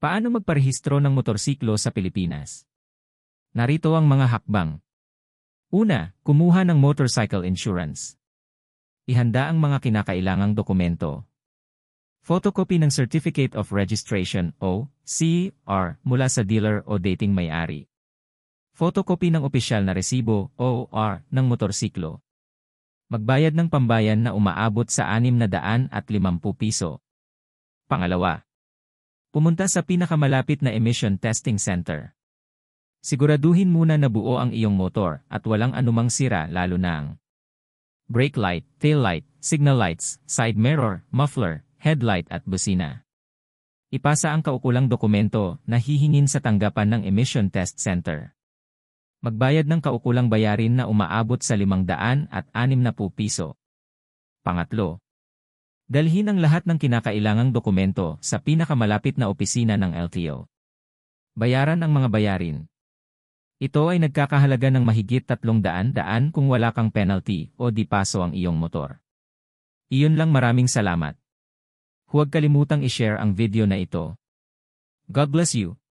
Paano magparehistro ng motorsiklo sa Pilipinas? Narito ang mga hakbang. Una, kumuha ng motorcycle insurance. Ihanda ang mga kinakailangang dokumento. Photocopy ng Certificate of Registration o CR mula sa dealer o dating may-ari. Photocopy ng opisyal na resibo o OR ng motorsiklo. Magbayad ng pambayan na umaabot sa 650 piso. Pangalawa, Pumunta sa pinakamalapit na emission testing center. Siguraduhin muna na buo ang iyong motor at walang anumang sira lalo na ang brake light, tail light, signal lights, side mirror, muffler, headlight at busina. Ipasa ang kaukulang dokumento na hihingin sa tanggapan ng emission test center. Magbayad ng kaukulang bayarin na umaabot sa 500 at 60 piso. Pangatlo, Dalhin ang lahat ng kinakailangang dokumento sa pinakamalapit na opisina ng LTO. Bayaran ang mga bayarin. Ito ay nagkakahalaga ng mahigit 300 daan kung wala kang penalty o dipaso ang iyong motor. Iyon lang maraming salamat. Huwag kalimutang i-share ang video na ito. God bless you.